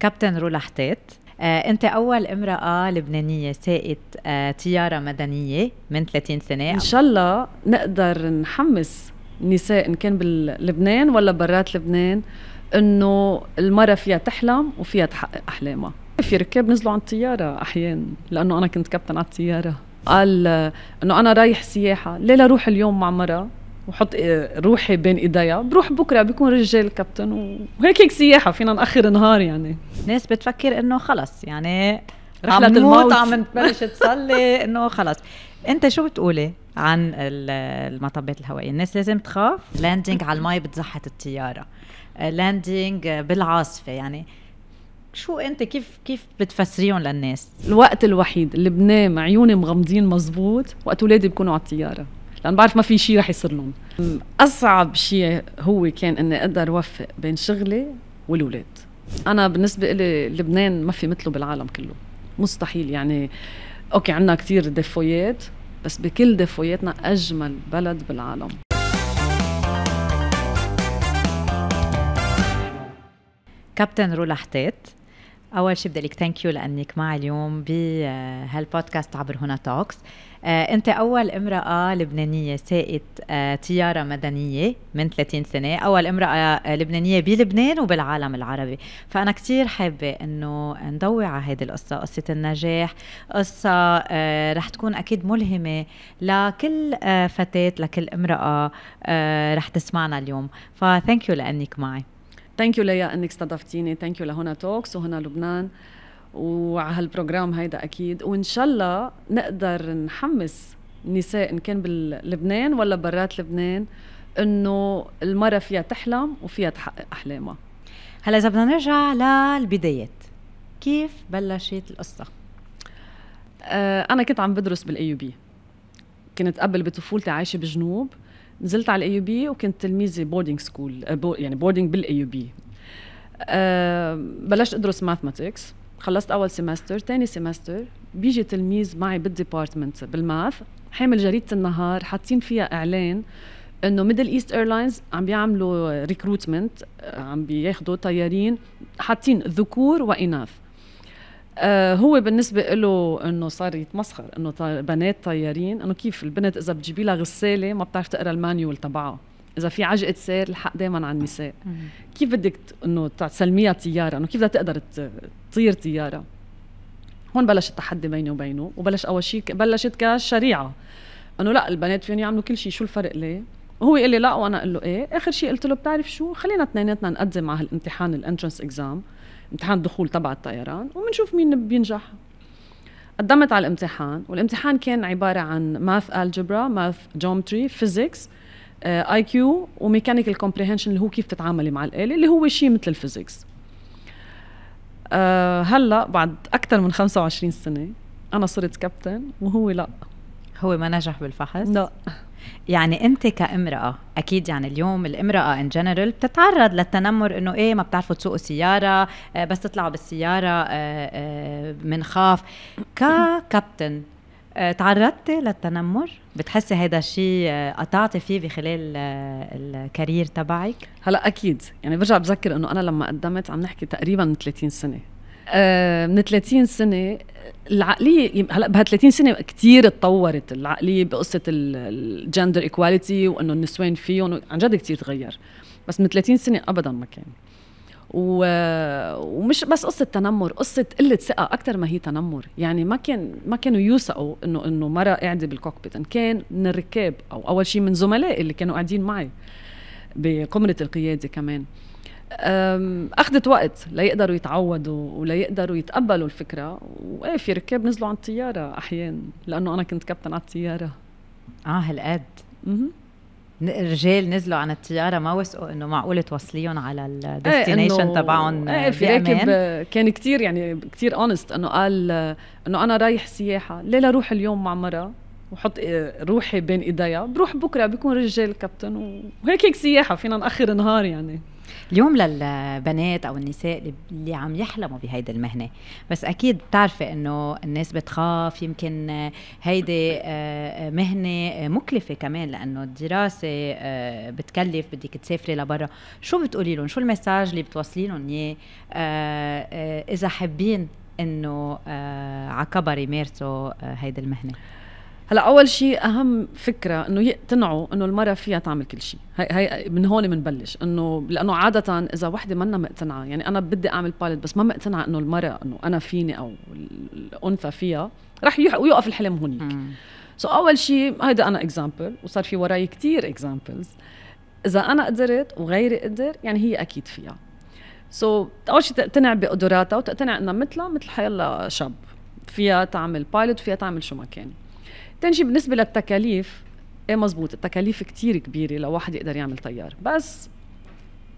كابتن رولا حتات آه، انت اول امراه لبنانيه سائت آه، طياره مدنيه من 30 سنه ان شاء الله نقدر نحمس النساء ان كان بلبنان ولا برات لبنان انه المراه فيها تحلم وفيها تحقق احلامها في ركاب نزلوا عن الطياره احيانا لانه انا كنت كابتن على الطياره قال انه انا رايح سياحه ليه لا روح اليوم مع مره وحط روحي بين ايديا بروح بكره بيكون رجال كابتن وهيك هيك سياحه فينا ناخر نهار يعني ناس بتفكر انه خلص يعني رحلة الموت عم تبلش تصلي انه خلص انت شو بتقولي عن المطبات الهوائيه الناس لازم تخاف لاندنج على المي بتزحت الطياره لاندنج بالعاصفه يعني شو انت كيف كيف بتفسريهم للناس الوقت الوحيد اللي بنام عيوني مغمضين مزبوط وقت اولادي بكونوا على الطياره لان بعرف ما في شيء رح يصير لهم اصعب شيء هو كان اني اقدر اوفق بين شغلي والولاد انا بالنسبه لي لبنان ما في مثله بالعالم كله مستحيل يعني اوكي عندنا كثير ديفويات بس بكل ديفوياتنا اجمل بلد بالعالم كابتن رولا حتات اول شيء بدي لك ثانك يو لانك معي اليوم بهالبودكاست آه، عبر هنا توكس آه، انت اول امراه لبنانيه سائت آه، طياره مدنيه من 30 سنه اول امراه لبنانيه بلبنان وبالعالم العربي فانا كثير حابه انه نضوي على هذه القصه قصه النجاح قصه رح تكون اكيد ملهمه لكل فتاه لكل امراه رح تسمعنا اليوم فثانك يو لانك معي ثانك يو ليا انك استضفتيني ثانك يو لهنا توكس وهنا لبنان وعلى هالبروجرام هيدا اكيد وان شاء الله نقدر نحمس النساء ان كان بلبنان ولا برات لبنان انه المراه فيها تحلم وفيها تحقق احلامها هلا اذا بدنا نرجع للبدايات كيف بلشت القصه آه انا كنت عم بدرس بالاي بي كنت قبل بطفولتي عايشه بجنوب نزلت على الاي بي وكنت تلميذه بوردنج سكول يعني بوردنج بالاي بي بلشت ادرس ماثماتكس خلصت اول سيمستر ثاني سيمستر بيجي تلميذ معي بالديبارتمنت بالماث حامل جريده النهار حاطين فيها اعلان انه ميدل ايست ايرلاينز عم بيعملوا ريكروتمنت آه، عم بياخذوا طيارين حاطين ذكور واناث آه، هو بالنسبه له انه صار يتمسخر انه بنات طيارين انه كيف البنت اذا بتجيبي لها غساله ما بتعرف تقرا المانيول تبعها اذا في عجقه سير الحق دائما على النساء كيف بدك انه تسلميها طياره انه كيف بدها تقدر تطير طياره هون بلش التحدي بيني وبينه وبلش اول شيء بلشت كشريعه انه لا البنات فيهم يعملوا كل شيء شو الفرق ليه وهو يقول لي لا وانا اقول له ايه اخر شيء قلت له بتعرف شو خلينا اثنيناتنا نقدم على هالامتحان الانترنس اكزام امتحان دخول تبع الطيران وبنشوف مين بينجح قدمت على الامتحان والامتحان كان عبارة عن ماث الجبرا ماث جيومتري فيزيكس اي كيو وميكانيكال كومبريهنشن اللي هو كيف تتعاملي مع الآلة اللي هو شيء مثل الفيزيكس أه هلا بعد أكثر من 25 سنة أنا صرت كابتن وهو لا هو ما نجح بالفحص؟ لا يعني انت كامراه اكيد يعني اليوم الامراه ان جنرال بتتعرض للتنمر انه ايه ما بتعرفوا تسوقوا سياره آه، بس تطلعوا بالسياره بنخاف آه، آه، ككابتن تعرضتي للتنمر؟ بتحسي هذا الشيء قطعتي فيه بخلال الكارير تبعك؟ هلا اكيد يعني برجع بذكر انه انا لما قدمت عم نحكي تقريبا 30 سنه آه، من 30 سنه العقليه هلا بها 30 سنه كثير تطورت العقليه بقصه الجندر ايكواليتي وانه النسوان فيهم عن جد كثير تغير بس من 30 سنه ابدا ما كان و... ومش بس قصه تنمر قصه قله ثقه اكثر ما هي تنمر يعني ما كان ما كانوا يوثقوا انه انه مره قاعده بالكوكبيت ان كان من الركاب او اول شيء من زملائي اللي كانوا قاعدين معي بقمره القياده كمان اخذت وقت ليقدروا يتعودوا وليقدروا يتقبلوا الفكره وايه في ركاب نزلوا على الطياره احيانا لانه انا كنت كابتن على الطياره اه هالقد رجال نزلوا عن الطياره ما وثقوا انه معقول توصليهم على الديستنيشن إيه، تبعهم ايه في راكب كان كثير يعني كثير اونست انه قال انه انا رايح سياحه ليه لا اليوم مع مره وحط روحي بين ايديها بروح بكره بكون رجال كابتن وهيك هيك سياحه فينا ناخر نهار يعني اليوم للبنات او النساء اللي عم يحلموا بهيدي المهنه بس اكيد بتعرفي انه الناس بتخاف يمكن هيدي آه، آه، مهنه آه، مكلفه كمان لانه الدراسه بتكلف بدك تسافري لبرا شو بتقولي لهم شو المساج اللي بتوصلي لهم اياه اذا حابين انه عكبر يمارسوا هيدي المهنه هلا اول شيء اهم فكره انه يقتنعوا انه المراه فيها تعمل كل شيء هي هي من هون بنبلش انه لانه عاده اذا وحده منا مقتنعه يعني انا بدي اعمل باليت بس ما مقتنعه انه المراه انه انا فيني او الانثى فيها رح يوقف الحلم هونيك سو so اول شيء هيدا انا اكزامبل وصار في وراي كثير اكزامبلز اذا انا قدرت وغيري قدر يعني هي اكيد فيها سو so, اول شيء تقتنع بقدراتها وتقتنع انها مثلها مثل حيلا شاب فيها تعمل بايلوت وفيها تعمل شو ما كان تاني شيء بالنسبه للتكاليف ايه مزبوط التكاليف كتير كبيره لواحد يقدر يعمل طيار بس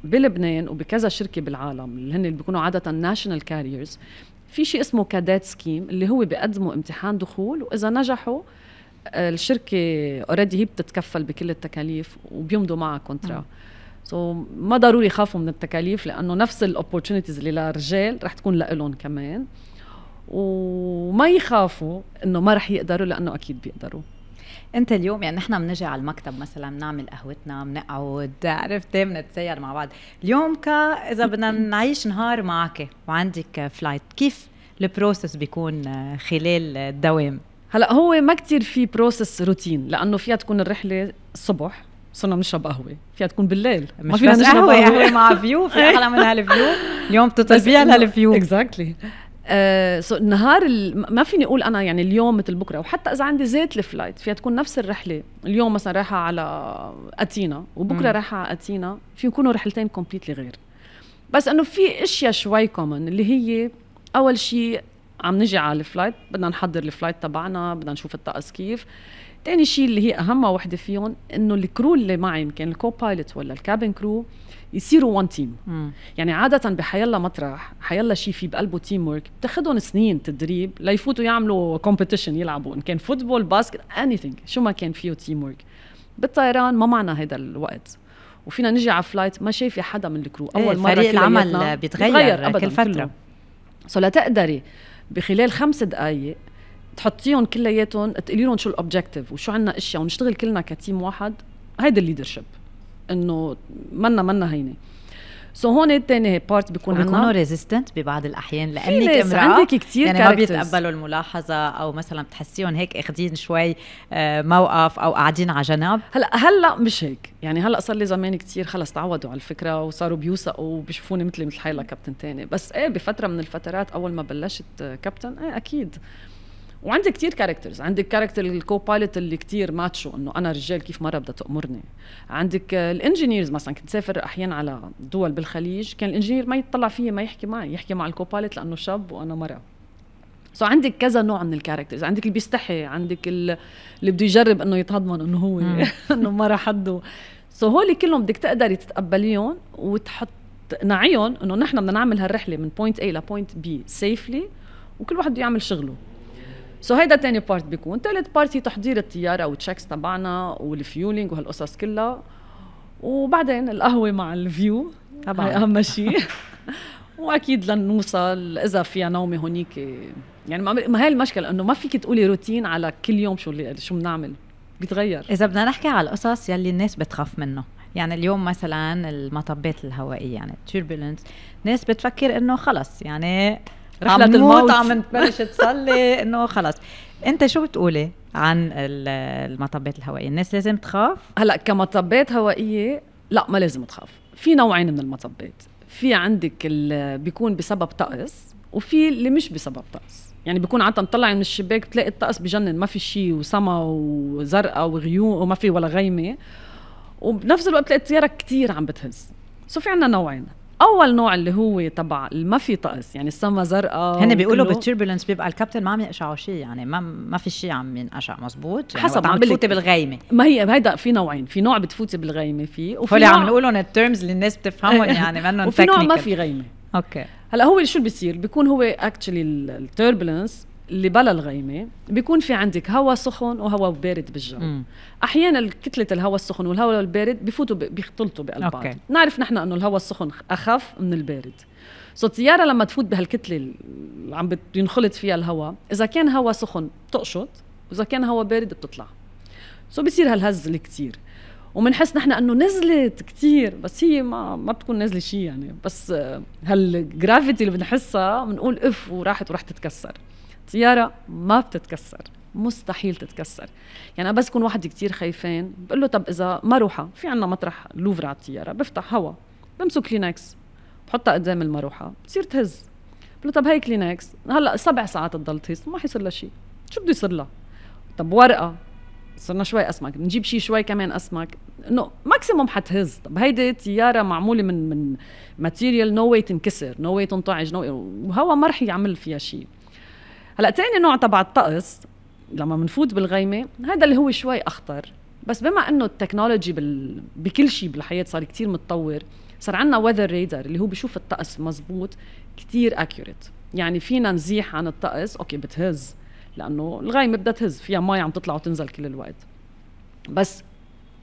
بلبنان وبكذا شركه بالعالم اللي هن اللي بيكونوا عاده ناشونال كاريرز في شيء اسمه كادات سكيم اللي هو بيقدموا امتحان دخول واذا نجحوا آه، الشركه اوريدي هي بتتكفل بكل التكاليف وبيمضوا معها كونترا نعم. سو so, ما ضروري يخافوا من التكاليف لانه نفس الاوبورتونيتيز اللي للرجال رح تكون لهم كمان وما يخافوا انه ما رح يقدروا لانه اكيد بيقدروا انت اليوم يعني نحن بنجي على المكتب مثلا بنعمل قهوتنا بنقعد عرفتي بنتسير مع بعض اليوم كا اذا بدنا نعيش نهار معك وعندك فلايت كيف البروسس بيكون خلال الدوام هلا هو ما كتير في بروسس روتين لانه فيها تكون الرحله الصبح صرنا بنشرب قهوه فيها تكون بالليل مش ما فينا نشرب قهوه يعني قهوه مع فيو في اغلى من هالفيو اليوم بتطلبيها لهالفيو اكزاكتلي آه النهار ما فيني اقول انا يعني اليوم مثل بكره وحتى اذا عندي زيت الفلايت فيها تكون نفس الرحله اليوم مثلا رايحه على اتينا وبكره رايحه على اتينا في يكونوا رحلتين كومبليتلي غير بس انه في اشياء شوي كومن اللي هي اول شيء عم نجي على الفلايت بدنا نحضر الفلايت تبعنا بدنا نشوف الطقس كيف تاني شيء اللي هي اهم وحده فيهم انه الكرو اللي معي يمكن الكو بايلوت ولا الكابن كرو يصيروا وان تيم يعني عاده بحيلا مطرح حيلا شيء في بقلبه تيم ورك بتاخذهم سنين تدريب ليفوتوا يعملوا كومبيتيشن يلعبوا ان كان فوتبول باسكت اني شو ما كان فيه تيم ورك بالطيران ما معنا هذا الوقت وفينا نجي على فلايت ما شايفه حدا من الكرو اول إيه، مره فريق العمل بيتغير, بيتغير أبداً كل فتره سو لتقدري بخلال خمس دقائق تحطيهم كلياتهم تقولي لهم شو الاوبجيكتيف وشو عندنا اشياء ونشتغل كلنا كتيم واحد هيدا الليدرشيب انه منا منا هينه سو هون تاني بارت بيكون عندنا بيكونوا ريزيستنت ببعض الاحيان لانك امراه عندك كثير يعني ما بيتقبلوا الملاحظه او مثلا بتحسيهم هيك اخذين شوي آه، موقف او قاعدين على جنب هلا هلا مش هيك يعني هلا صار لي زمان كثير خلص تعودوا على الفكره وصاروا بيوثقوا وبيشوفوني مثلي مثل حيلا كابتن تاني بس ايه بفتره من الفترات اول ما بلشت كابتن ايه اكيد وعندي كتير كاركترز عندك كاركتر الكو بايلوت اللي كتير ماتشو انه انا رجال كيف مره بدها تامرني عندك آه، الانجينيرز مثلا كنت سافر احيانا على دول بالخليج كان الانجينير ما يطلع فيي ما يحكي معي يحكي مع الكو بايلوت لانه شاب وانا مره سو so عندك كذا نوع من الكاركترز عندك اللي بيستحي عندك اللي بده يجرب انه يتهضمن انه هو انه مره حده سو so هول كلهم بدك تقدري تتقبليهم وتحط نعيهم انه نحن بدنا نعمل هالرحله من بوينت اي لبوينت بي سيفلي وكل واحد بده يعمل شغله سو هيدا تاني بارت بيكون تالت بارت هي تحضير الطياره والتشيكس تبعنا والفيولينج وهالقصص كلها وبعدين القهوه مع الفيو طبعا اهم شيء واكيد لنوصل اذا فيها نومه هونيك يعني ما هي المشكله انه ما فيك تقولي روتين على كل يوم شو اللي شو بنعمل بيتغير اذا بدنا نحكي على القصص يلي الناس بتخاف منه يعني اليوم مثلا المطبات الهوائيه يعني التوربولنس ناس بتفكر انه خلص يعني رحلة عم الموت عم تبلش تصلي انه خلص انت شو بتقولي عن المطبات الهوائيه الناس لازم تخاف هلا كمطبات هوائيه لا ما لازم تخاف في نوعين من المطبات في عندك اللي بيكون بسبب طقس وفي اللي مش بسبب طقس يعني بيكون عاده طلع من الشباك بتلاقي الطقس بجنن ما في شيء وسما وزرقاء وغيوم وما في ولا غيمه وبنفس الوقت بتلاقي الطياره كثير عم بتهز سو في عندنا نوعين اول نوع اللي هو تبع ما في طقس يعني السما زرقاء هن بيقولوا بالتربولنس بيبقى الكابتن ما عم يقشعوا شيء يعني ما ما في شيء عم ينقشع مزبوط يعني حسب عم بتفوتي بالغيمه ما هي هيدا في نوعين في نوع بتفوتي بالغيمه فيه وفي نوع... عم نقولهم التيرمز اللي الناس بتفهمهم يعني منهم وفي نوع ما في غيمه اوكي هلا هو شو بيصير بيكون هو اكشلي التربلنس اللي بلا الغيمه بيكون في عندك هواء سخن وهواء بارد بالجو مم. احيانا كتله الهواء السخن والهواء البارد بفوتوا بيختلطوا بقلب بعض نعرف نحن انه الهواء السخن اخف من البارد سو الطياره لما تفوت بهالكتله اللي عم بينخلط فيها الهواء اذا كان هواء سخن بتقشط واذا كان هواء بارد بتطلع سو بصير هالهز اللي كثير وبنحس نحن انه نزلت كثير بس هي ما ما بتكون نازله شيء يعني بس آه، هالجرافيتي اللي بنحسها بنقول اف وراحت وراح تتكسر الطياره ما بتتكسر مستحيل تتكسر يعني بس يكون واحد كتير خايفين بقول له طب اذا مروحه في عنا مطرح لوفر على الطياره بفتح هوا بمسك كلينكس بحطها قدام المروحه بتصير تهز بقول له طب هي كلينكس هلا سبع ساعات تضل تهز ما حيصير لها شيء شو بده يصير لها طب ورقه صرنا شوي اسمك نجيب شيء شوي كمان اسمك انه ماكسيموم حتهز طب هيدي طياره معموله من من ماتيريال نو واي تنكسر نو واي تنطعج نو وهوا ما رح يعمل فيها شيء هلا تاني نوع تبع الطقس لما بنفوت بالغيمه هذا اللي هو شوي اخطر بس بما انه التكنولوجي بال... بكل شيء بالحياه صار كتير متطور صار عندنا ويذر ريدر اللي هو بشوف الطقس مزبوط كتير اكيوريت يعني فينا نزيح عن الطقس اوكي بتهز لانه الغيمة بدها تهز فيها مي عم تطلع وتنزل كل الوقت بس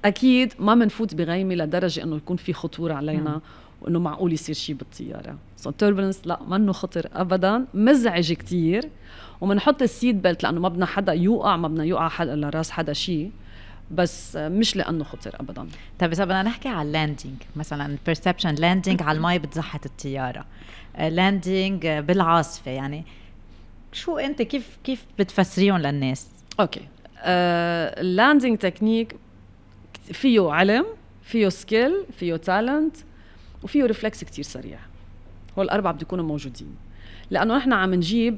اكيد ما بنفوت بغيمه لدرجه انه يكون في خطوره علينا نعم. وانه معقول يصير شيء بالطياره سو so, التوربلنس لا منه خطر ابدا مزعج كثير وبنحط السيد بيلت لانه ما بدنا حدا يوقع ما بدنا يوقع حدا لراس حدا شيء بس مش لانه خطر ابدا طيب اذا بدنا نحكي على اللاندينج مثلا بيرسبشن لاندينج على المي بتزحت الطياره لاندينج آه، آه، بالعاصفه يعني شو انت كيف كيف بتفسريهم للناس اوكي اللاندينج آه، تكنيك فيه علم فيه سكيل فيه تالنت وفيه ريفلكس كتير سريع هو الاربعه بده يكونوا موجودين لانه نحن عم نجيب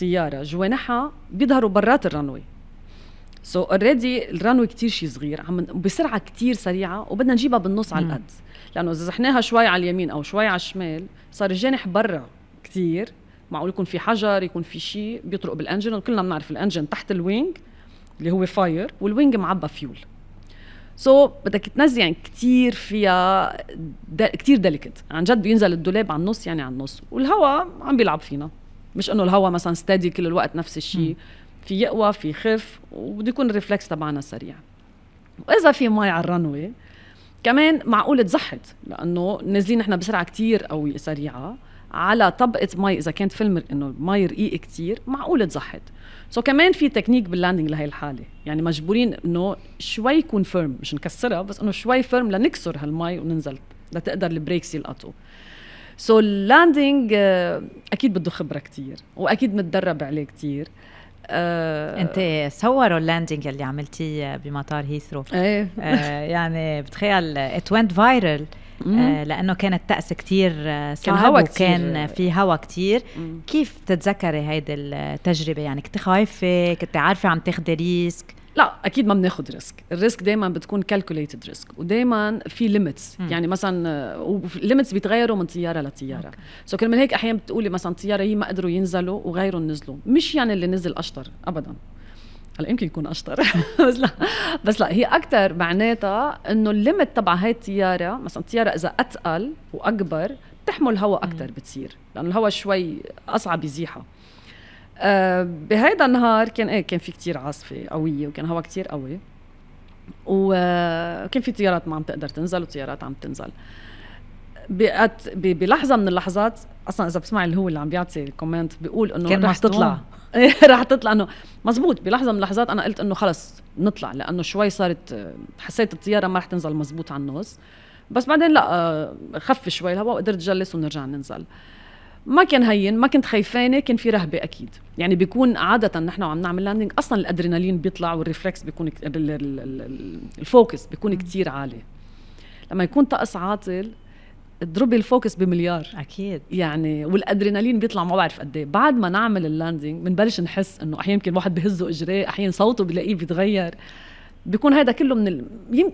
طياره جوانحها بيظهروا برات الرنوي سو so اوريدي الرنوي كتير شيء صغير عم بسرعه كتير سريعه وبدنا نجيبها بالنص على القد لانه اذا زحناها شوي على اليمين او شوي على الشمال صار الجانح برا كتير معقول يكون في حجر يكون في شيء بيطرق بالانجن وكلنا بنعرف الانجن تحت الوينج اللي هو فاير والوينج معبى فيول سو so, بدك تنزل يعني كثير فيها دل... كثير ديليكت عن جد بينزل الدولاب على النص يعني على النص والهواء عم بيلعب فينا مش انه الهواء مثلا ستادي كل الوقت نفس الشيء في يقوى في خف وبده يكون الريفلكس تبعنا سريع واذا في مي على الرنوي كمان معقول تزحت لانه نازلين نحن بسرعه كثير قويه سريعه على طبقه مي اذا كانت فيلم انه مي رقيق كثير معقول تزحت سو so كمان في تكنيك باللاندنج لهي الحاله يعني مجبورين انه شوي يكون فيرم مش نكسرها بس انه شوي فيرم لنكسر هالمي وننزل لتقدر البريكس يلقطوا سو so اللاندنج آه، اكيد بده خبره كتير واكيد متدرب عليه كتير آه انت صوروا اللاندنج اللي عملتيه بمطار هيثرو ايه آه يعني بتخيل ات went فايرل آه، لانه آه، كان الطقس كثير صعب كان هوا وكان في هوا كثير كيف تتذكري هيدي التجربه يعني كنت خايفه كنت عارفه عم تاخدي ريسك لا اكيد ما بناخد ريسك الريسك دائما بتكون كالكوليتد ريسك ودائما في ليميتس يعني مثلا ليميتس آه، بيتغيروا من طياره لطياره سو so كرمال هيك احيانا بتقولي مثلا طياره هي ما قدروا ينزلوا وغيروا نزلوا مش يعني اللي نزل اشطر ابدا هلا يمكن يكون اشطر بس لا بس لا هي اكثر معناتها انه الليمت تبع هاي الطياره مثلا الطياره اذا اتقل واكبر بتحمل هواء اكثر بتصير لانه الهواء شوي اصعب يزيحها أه بهيدا النهار كان ايه كان في كتير عاصفه قويه وكان هواء كتير قوي وكان آه، في طيارات ما عم تقدر تنزل وطيارات عم تنزل أه بلحظه من اللحظات اصلا اذا بسمع اللي هو اللي عم بيعطي كومنت بيقول انه رح تطلع إيه، رح تطلع انه مزبوط بلحظه من اللحظات انا قلت انه خلص نطلع لانه شوي صارت حسيت الطياره ما رح تنزل مزبوط على النص بس بعدين لا آه، خف شوي الهواء وقدرت جلس ونرجع ننزل ما كان هين ما كنت خايفانه كان في رهبه اكيد يعني بيكون عاده نحن وعم نعمل لاندنج اصلا الادرينالين بيطلع والريفلكس بيكون الفوكس بيكون كتير عالي لما يكون طقس عاطل اضربي الفوكس بمليار اكيد يعني والادرينالين بيطلع ما بعرف قد ايه بعد ما نعمل اللاندنج بنبلش نحس انه احيانا يمكن واحد بهزه اجريه احيانا صوته بلاقيه بيتغير بيكون هيدا كله من ال...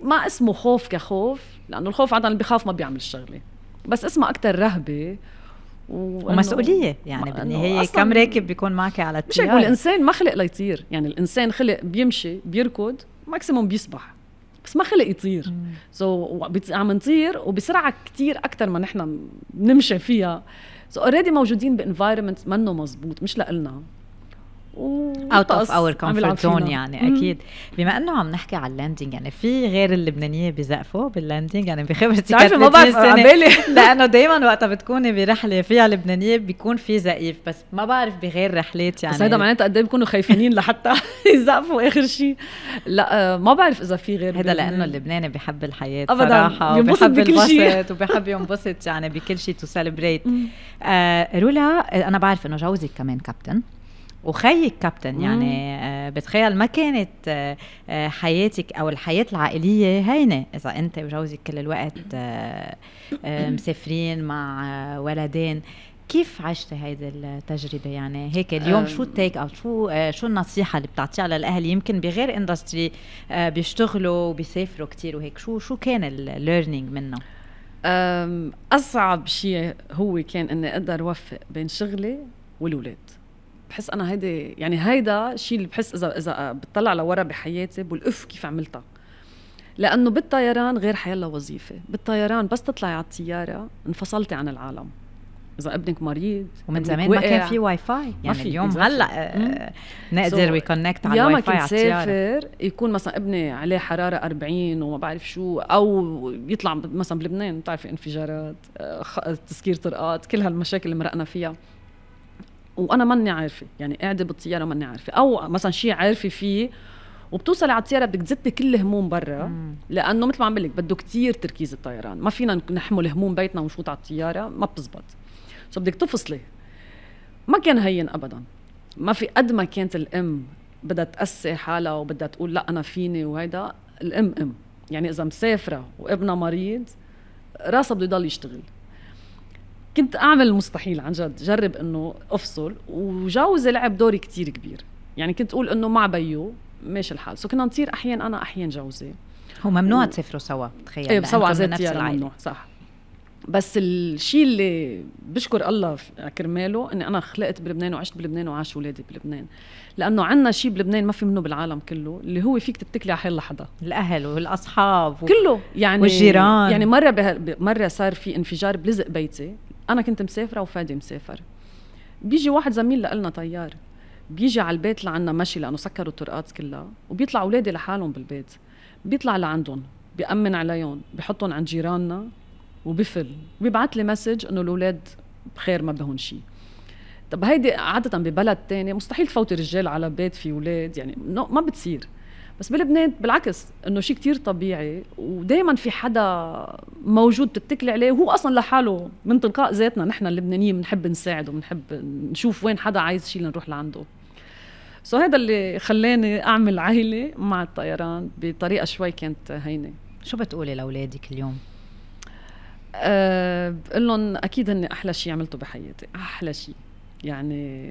ما اسمه خوف كخوف لانه الخوف عاده اللي بخاف ما بيعمل الشغله بس اسمه اكثر رهبه ومسؤوليه يعني بالنهايه كم راكب بيكون معك على التيار مش الانسان ما خلق ليطير يعني الانسان خلق بيمشي بيركض ماكسيموم بيسبح ما خلق يطير سو so, عم نطير وبسرعه كثير اكثر ما نحن بنمشي فيها سو so, اوريدي موجودين بانفايرمنت منه مزبوط مش لنا اوت اوف اور كومفورت زون يعني مم. اكيد بما انه عم نحكي على اللاندنج يعني في غير اللبنانيه بزقفوا باللاندنج يعني بخبرتي بتعرفي ما بعرف لانه دائما وقتها بتكوني برحله فيها لبنانيه بيكون في زقيف بس ما بعرف بغير رحلات يعني بس هيدا معناتها قد ايه بيكونوا خايفين لحتى يزقفوا اخر شيء لا آه، ما بعرف اذا في غير هذا لانه اللبناني بحب الحياه ابدا صراحه وبحب البسط وبحب ينبسط يعني بكل شيء تو سيلبريت آه رولا آه، انا بعرف انه جوزك كمان كابتن وخيك كابتن يعني آه، بتخيل ما كانت آه، آه، حياتك او الحياه العائليه هينه اذا انت وجوزك كل الوقت مسافرين مع ولدين كيف عشتي هيدي التجربه يعني هيك اليوم شو التيك اوت شو شو النصيحه اللي بتعطيها للاهل يمكن بغير اندستري بيشتغلوا وبيسافروا كثير وهيك شو شو كان الليرنينج منه اصعب شيء هو كان اني اقدر اوفق بين شغلي والولاد بحس انا هيدي يعني هيدا الشيء اللي بحس اذا اذا بتطلع لورا بحياتي بقول اف كيف عملتها لانه بالطيران غير حيلا وظيفه بالطيران بس تطلعي على الطياره انفصلتي عن العالم اذا ابنك مريض ومن زمان ما كان في واي فاي يعني ما في اليوم هلا آه، نقدر وي كونكت على الواي فاي على سافر يكون مثلا ابني عليه حراره 40 وما بعرف شو او يطلع مثلا بلبنان بتعرفي انفجارات آه، تسكير طرقات كل هالمشاكل اللي مرقنا فيها وانا ماني عارفه يعني قاعده بالطياره ماني عارفه او مثلا شيء عارفه فيه وبتوصلي على الطياره بدك تزتي كل هموم برا لانه مثل ما عم بقول لك بده كثير تركيز الطيران ما فينا نحمل هموم بيتنا ونشوط على الطياره ما بتزبط سو بدك تفصلي ما كان هين ابدا ما في قد ما كانت الام بدها تقسي حالها وبدها تقول لا انا فيني وهيدا الام ام يعني اذا مسافره وابنها مريض راسها بده يضل يشتغل كنت اعمل المستحيل عن جد جرب انه افصل وجوزي لعب دور كتير كبير يعني كنت اقول انه مع بيو ماشي الحال سو كنا نطير احيان انا احيان جوزي هو ممنوع و... تسافروا سوا تخيل ايه سوا ذاتي ممنوع صح بس الشيء اللي بشكر الله كرماله اني انا خلقت بلبنان وعشت بلبنان وعاش ولادي بلبنان لانه عندنا شيء بلبنان ما في منه بالعالم كله اللي هو فيك تتكلي على حال لحدا الاهل والاصحاب و... كله يعني والجيران يعني مره بها... مره صار في انفجار بلزق بيتي انا كنت مسافره وفادي مسافر بيجي واحد زميل لنا طيار بيجي على البيت لعنا مشي لانه سكروا الطرقات كلها وبيطلع اولادي لحالهم بالبيت بيطلع لعندهم بيامن عليهم بحطهم عند جيراننا وبفل بيبعث لي مسج انه الاولاد بخير ما بهون شيء طب هيدي عادة ببلد تاني مستحيل تفوتي رجال على بيت في اولاد يعني ما بتصير بس بلبنان بالعكس انه شيء كتير طبيعي ودائما في حدا موجود بتتكلي عليه وهو اصلا لحاله من تلقاء ذاتنا نحن اللبنانيين بنحب نساعد وبنحب نشوف وين حدا عايز شيء لنروح لعنده سو هذا اللي خلاني اعمل عائله مع الطيران بطريقه شوي كانت هينه شو بتقولي لاولادك اليوم أه بقول لهم اكيد هن احلى شيء عملته بحياتي احلى شيء يعني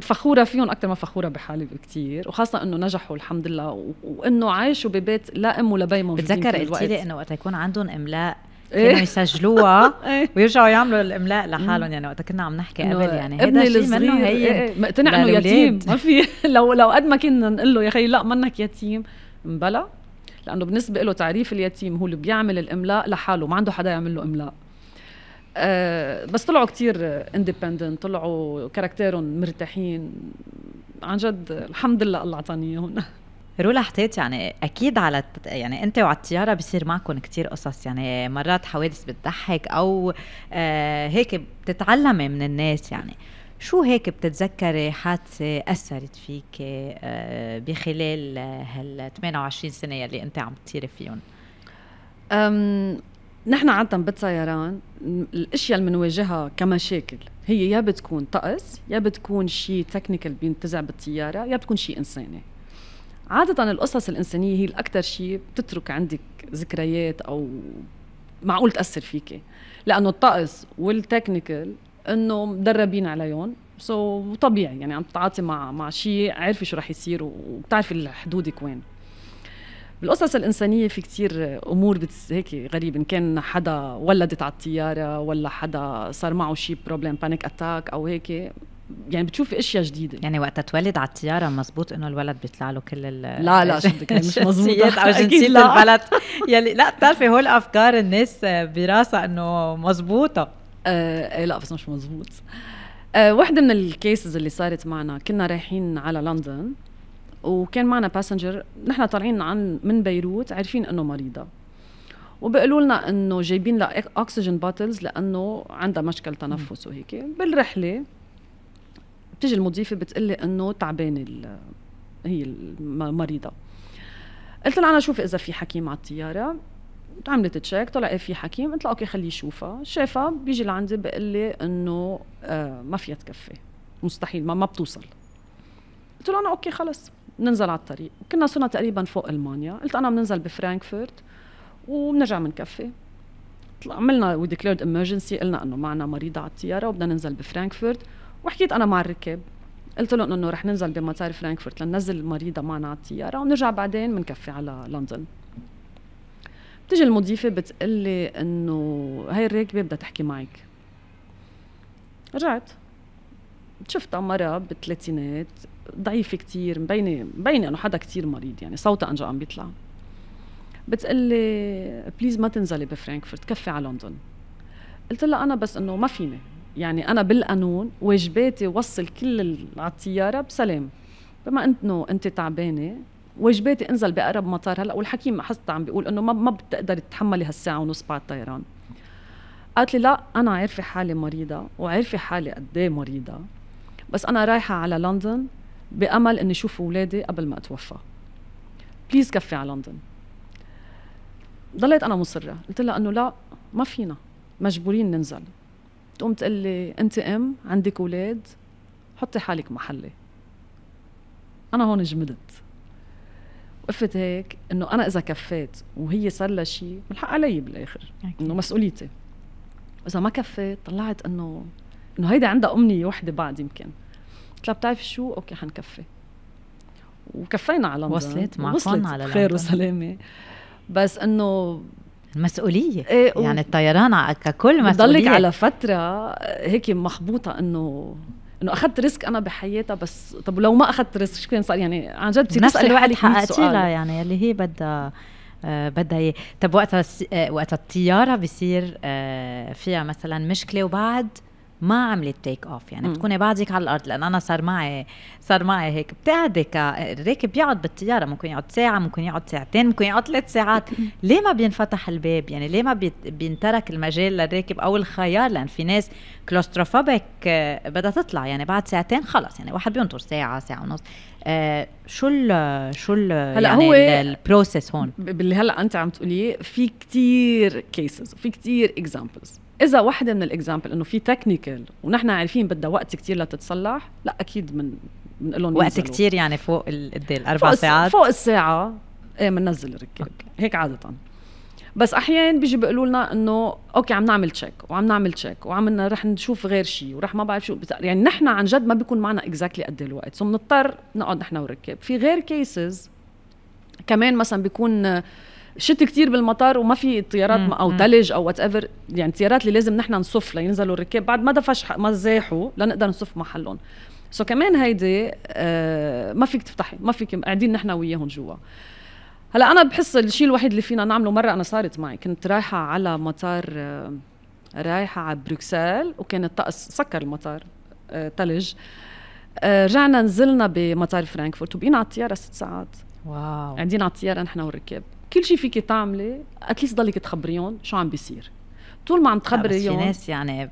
فخوره فيهم اكثر ما فخوره بحالي بكثير وخاصه انه نجحوا الحمد لله وانه عايشوا ببيت لا ام ولا بي موجودين بتذكر قلتي لي انه وقت يكون عندهم املاء إيه. كانوا يسجلوها إيه. ويرجعوا يعملوا الاملاء لحالهم يعني وقت كنا عم نحكي قبل يعني ابني منه هي إيه، مقتنع انه يتيم ما في لو لو قد ما كنا نقول له يا خي لا منك يتيم مبلا لانه بالنسبه له تعريف اليتيم هو اللي بيعمل الاملاء لحاله ما عنده حدا يعمل له املاء أه بس طلعوا كتير اندبندنت طلعوا كاركتيرهم مرتاحين عن جد الحمد لله الله عطاني اياهم رولا حطيت يعني اكيد على يعني انت وعلى الطياره بصير معكم كتير قصص يعني مرات حوادث بتضحك او آه هيك بتتعلمي من الناس يعني شو هيك بتتذكري حادثه اثرت فيك آه بخلال هال 28 سنه يلي انت عم تطيري فيهم نحن عادة بالطيران الاشياء اللي بنواجهها كمشاكل هي يا بتكون طقس يا بتكون شيء تكنيكال بينتزع بالطياره يا بتكون شيء انساني عادة القصص الإنسانية هي الأكثر شيء بتترك عندك ذكريات أو معقول تأثر فيكي لأنه الطقس والتكنيكال إنه مدربين عليهم سو so, طبيعي يعني عم تتعاطي مع مع شيء عارفه شو رح يصير وبتعرفي حدودك وين بالقصص الانسانيه في كثير امور بتس هيك غريب ان كان حدا ولدت على الطياره ولا حدا صار معه شي بروبلم بانيك اتاك او هيك يعني بتشوفي اشياء جديده يعني وقت تولد على الطياره مزبوط انه الولد بيطلع له كل ال لا لا مش مزبوط او جنسيه البلد يلي لا بتعرفي هول افكار الناس براسها انه مزبوطه آه إيه، لا بس مش مزبوط آه وحده من الكيسز اللي صارت معنا كنا رايحين على لندن وكان معنا باسنجر نحن طالعين عن من بيروت عارفين انه مريضه وبقولوا لنا انه جايبين لها اكسجين باتلز لانه عندها مشكل تنفس وهيك بالرحله بتيجي المضيفه بتقول لي انه تعبانه هي المريضه قلت لها انا شوف اذا في حكيم على الطياره عملت تشيك طلع إيه في حكيم قلت لها اوكي خليه يشوفها شافها بيجي لعندي بقول لي انه آه ما فيها تكفي مستحيل ما, ما بتوصل قلت له انا اوكي خلص بننزل على الطريق كنا صرنا تقريبا فوق المانيا قلت انا بننزل بفرانكفورت وبنرجع بنكفي عملنا وي ديكليرد امرجنسي قلنا انه معنا مريضه على الطياره وبدنا ننزل بفرانكفورت وحكيت انا مع الركاب قلت لهم انه رح ننزل بمطار فرانكفورت لننزل المريضه معنا على الطياره ونرجع بعدين بنكفي على لندن بتجي المضيفه بتقول لي انه هاي الراكبه بدها تحكي معك رجعت شفتها مره بالثلاثينات ضعيفه كثير مبينه مبينه انه حدا كثير مريض يعني صوتها انجا عم بيطلع بتقلي بليز ما تنزلي بفرانكفورت كفي على لندن قلت لها انا بس انه ما فيني يعني انا بالقانون واجباتي وصل كل على الطياره بسلام بما انه انت تعبانه واجباتي انزل باقرب مطار هلا والحكيم ما حسيت عم بيقول انه ما ما بتقدري تتحملي هالساعه ونص بعد الطيران قالت لي لا انا عارفه حالي مريضه وعارفه حالي قد ايه مريضه بس انا رايحه على لندن بامل اني اشوف اولادي قبل ما اتوفى بليز كفي على لندن ضليت انا مصره قلت لها انه لا ما فينا مجبورين ننزل تقوم تقول لي انت ام عندك اولاد حطي حالك محلي انا هون جمدت وقفت هيك انه انا اذا كفيت وهي صار لها شيء من حق علي بالاخر انه مسؤوليتي اذا ما كفيت طلعت انه انه هيدا عندها امنيه وحده بعد يمكن قلت لها بتعرفي شو اوكي حنكفي وكفينا على لندن وصلت معكم على لندن خير وسلامه بس انه المسؤولية ايه و... يعني الطيران ككل مسؤولية بضلك على فترة هيك محبوطة انه انه اخذت ريسك انا بحياتها بس طب لو ما اخذت ريسك شو كان صار يعني عن جد نفس الوقت حققتي لها يعني اللي هي بدها آه بدها اياه طب وقتها آه، وقتها الطياره بصير آه فيها مثلا مشكله وبعد ما عملت تيك اوف يعني بتكوني بعدك على الارض لان انا صار معي صار معي هيك بتقعدي الراكب بيقعد بالطياره ممكن يقعد ساعه ممكن يقعد ساعتين ممكن يقعد ثلاث ساعات ليه ما بينفتح الباب يعني ليه ما بينترك المجال للراكب او الخيار لان في ناس كلوستروفوبيك آه، بدها تطلع يعني بعد ساعتين خلص يعني واحد بينطر ساعه ساعه ونص آه شو الـ شو الـ هلا يعني هو البروسيس هون باللي هلا انت عم تقوليه في كتير كيسز في كتير اكزامبلز اذا وحده من الاكزامبل انه في تكنيكال ونحن عارفين بدها وقت كتير لتتصلح لا اكيد من بنقول لهم وقت كتير يعني فوق قد إيه؟ الاربع ساعات فوق الساعه ايه بننزل الركاب هيك عاده بس احيانا بيجي بيقولوا لنا انه اوكي عم نعمل تشيك وعم نعمل تشيك وعم رح نشوف غير شيء ورح ما بعرف شو يعني نحن عن جد ما بيكون معنا اكزاكتلي قد إيه الوقت سو بنضطر نقعد نحن والركاب في غير كيسز كمان مثلا بيكون شت كتير بالمطار وما في طيارات مم. او ثلج او وات ايفر يعني الطيارات اللي لازم نحن نصف لينزلوا الركاب بعد ما دفش ما زاحوا لنقدر نصف محلهم سو كمان هيدي آه ما فيك تفتحي ما فيك قاعدين نحن وياهم جوا هلا انا بحس الشيء الوحيد اللي فينا نعمله مره انا صارت معي كنت رايحه على مطار آه رايحه على بروكسل وكان الطقس سكر المطار ثلج آه،, آه رجعنا نزلنا بمطار فرانكفورت وبقينا على الطياره ست ساعات واو قاعدين على الطياره نحن والركاب كل شيء فيك تعملي اتليست ضلك تخبريهم شو عم بيصير طول ما عم تخبري يوم في ناس يعني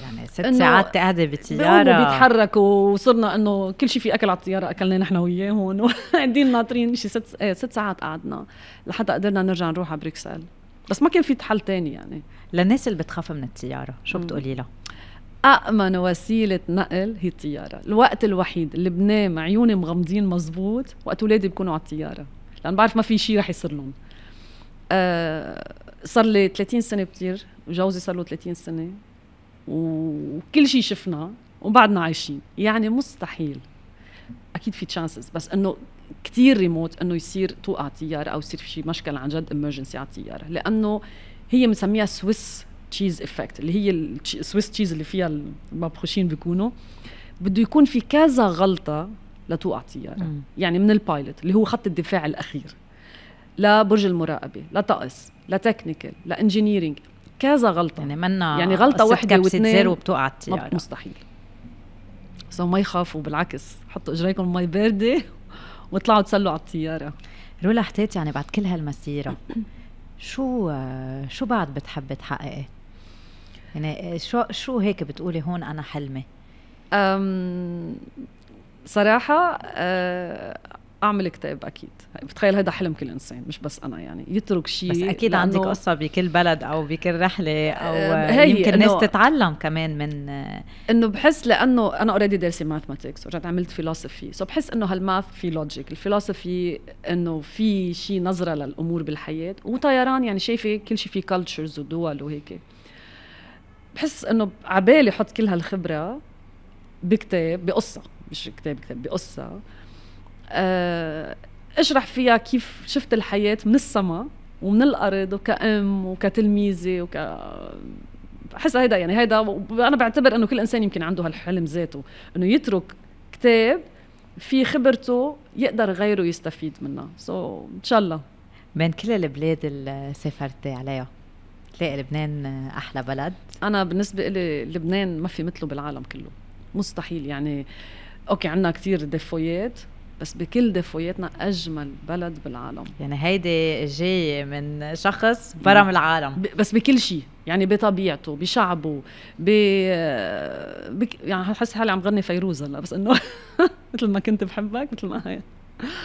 يعني ست ساعات قاعده بالطياره بيتحركوا وصرنا انه كل شيء في اكل على الطياره اكلناه نحن وياهم قاعدين ناطرين شي ست إيه، ست ساعات قعدنا لحتى قدرنا نرجع نروح على بريكسل بس ما كان في حل تاني يعني للناس اللي بتخاف من الطياره شو بتقولي لها؟ أأمن وسيلة نقل هي الطيارة الوقت الوحيد اللي بنام عيوني مغمضين مزبوط وقت أولادي بكونوا على الطيارة لان بعرف ما في شيء رح يصير لهم آه، صار لي 30 سنه بطير وجوزي صار له 30 سنه وكل شيء شفنا وبعدنا عايشين يعني مستحيل اكيد في تشانسز بس انه كثير ريموت انه يصير توقع الطياره او يصير في شيء مشكل عن جد امرجنسي على الطياره لانه هي بنسميها سويس تشيز افكت اللي هي السويس تشيز اللي فيها المبخوشين بيكونوا بده يكون في كذا غلطه لتوقع طياره يعني من البايلوت اللي هو خط الدفاع الاخير لبرج المراقبه لطقس لتكنيكال لانجينيرينج كذا غلطه يعني منا يعني غلطه وحده واثنين بتوقع الطياره يعني. مستحيل سو ما يخافوا بالعكس حطوا اجريكم مي بارده واطلعوا تسلوا على الطياره رولا حتيت يعني بعد كل هالمسيره شو شو بعد بتحبي تحققي؟ يعني شو شو هيك بتقولي هون انا حلمي؟ صراحه آه، اعمل كتاب اكيد بتخيل هذا حلم كل انسان مش بس انا يعني يترك شيء بس اكيد عندك قصه بكل بلد او بكل رحله او آه، هي يمكن الناس تتعلم كمان من انه بحس لانه انا اوريدي دارسه ماثماتكس ورجعت عملت فيلوسفي سو بحس انه هالماث في لوجيك الفيلوسفي انه في شيء نظره للامور بالحياه وطيران يعني شايفه كل شيء في كلتشرز ودول وهيك بحس انه عبالي احط كل هالخبره بكتاب بقصه مش كتاب كتاب بقصه آه، اشرح فيها كيف شفت الحياه من السما ومن الارض وكأم وكتلميذه وك بحس هيدا يعني هيدا انا بعتبر انه كل انسان يمكن عنده هالحلم ذاته انه يترك كتاب في خبرته يقدر غيره يستفيد منها سو so, ان شاء الله بين كل البلاد اللي سافرتي عليها تلاقي لبنان احلى بلد انا بالنسبه لي لبنان ما في مثله بالعالم كله مستحيل يعني آه اوكي عندنا كثير ديفويات بس بكل ديفوياتنا اجمل بلد بالعالم يعني هيدي جايه من شخص برم العالم بس بكل شيء يعني بطبيعته بشعبه ب بك... يعني حس حالي عم غني فيروز هلا بس انه مثل ما كنت بحبك مثل ما هي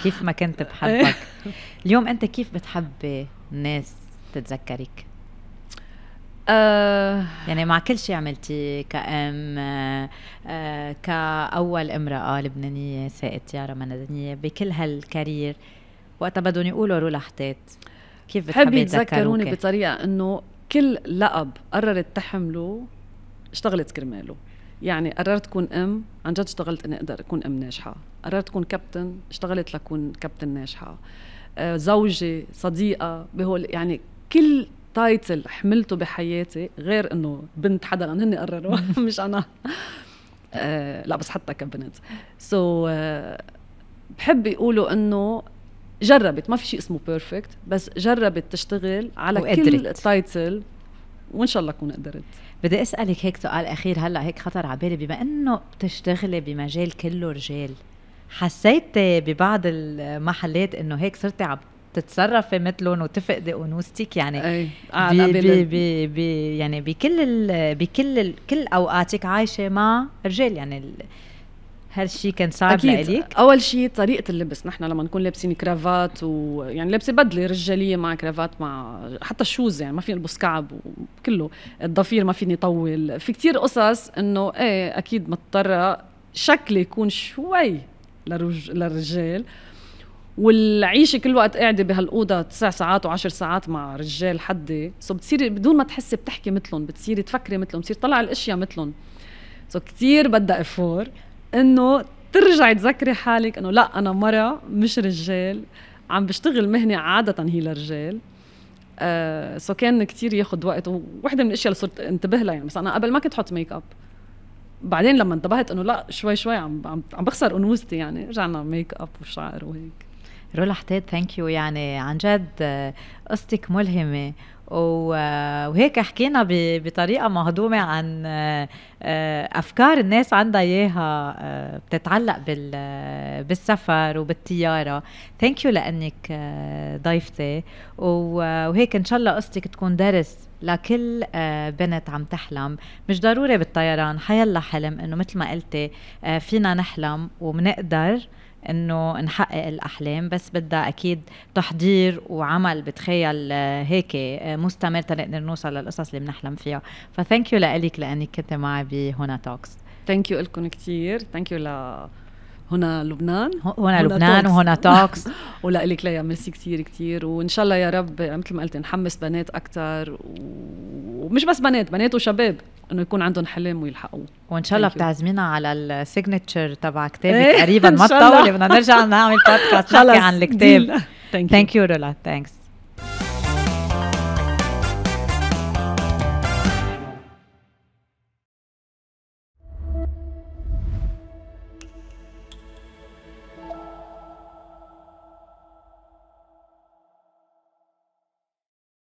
كيف ما كنت بحبك اليوم انت كيف بتحبي الناس تتذكرك آه. يعني مع كل شيء عملتي كأم آه، آه، كأول امرأة لبنانية سائقة طيارة مدنية بكل هالكارير وقتها بدهم يقولوا رولا حتات كيف بتحبي يتذكروني بطريقة إنه كل لقب قررت تحمله اشتغلت كرماله يعني قررت كون أم عن جد اشتغلت إني أقدر أكون أم ناجحة قررت كون كابتن اشتغلت لكون كابتن ناجحة زوجة صديقة بهول يعني كل تايتل حملته بحياتي غير انه بنت حدا لان هن قرروا مش انا آه لا بس حتى كبنت سو so, آه بحب يقولوا انه جربت ما في شيء اسمه بيرفكت بس جربت تشتغل على وقدرت. كل التايتل وان شاء الله اكون قدرت بدي اسالك هيك سؤال اخير هلا هيك خطر على بالي بما انه بتشتغلي بمجال كله رجال حسيت ببعض المحلات انه هيك صرتي عم تتصرفي مثلهم وتفقدي انوثتك يعني اي آه، بي بي بي بي يعني بكل بكل كل اوقاتك عايشه مع رجال يعني ال هالشي كان صعب أكيد. لإليك؟ أول شيء طريقة اللبس، نحن لما نكون لابسين كرافات ويعني لابسة بدلة رجالية مع كرافات مع حتى الشوز يعني ما فيني ألبس كعب وكله، الضفير ما فيني طول، في كتير قصص إنه إيه أكيد مضطرة شكلي يكون شوي لرج... للرجال والعيشه كل وقت قاعده بهالاوضه تسع ساعات وعشر ساعات مع رجال حدي سو بتصيري بدون ما تحسي بتحكي مثلهم بتصيري تفكري مثلهم بتصير تطلعي الاشياء مثلهم سو كثير بدها افور انه ترجعي تذكري حالك انه لا انا مرة مش رجال عم بشتغل مهنة عادة هي للرجال آه سو كان كثير ياخذ وقت ووحدة من الاشياء اللي صرت انتبه لها يعني بس انا قبل ما كنت احط ميك اب بعدين لما انتبهت انه لا شوي شوي عم, عم بخسر انوثتي يعني رجعنا ميك اب وشعر وهيك رولا حتاد ثانك يو يعني عن جد آه، قصتك ملهمه آه، وهيك حكينا بطريقه مهضومه عن آه، افكار الناس عندها اياها بتتعلق بالسفر وبالطياره ثانك يو لانك ضيفتي وهيك ان شاء الله قصتك تكون درس لكل بنت عم تحلم مش ضروري بالطيران حيلا حلم انه مثل ما قلتي فينا نحلم وبنقدر انه نحقق الاحلام بس بدها اكيد تحضير وعمل بتخيل آه، هيك آه، مستمر تنقدر نوصل للقصص اللي بنحلم فيها فثانك يو لك لانك كنت معي بهنا توكس ثانك يو لكم كثير ثانك يو ل هنا لبنان هنا لبنان وهنا توكس ولك ليا ميرسي كثير كثير وان شاء الله يا رب مثل ما قلت نحمس بنات اكثر ومش بس بنات بنات وشباب انه يكون عندهم حلم ويلحقوه وان شاء الله بتعزمينا على السيجنتشر تبع كتابك قريبا ما تطولي بدنا نرجع نعمل بودكاست نحكي عن الكتاب ثانك يو رولا ثانكس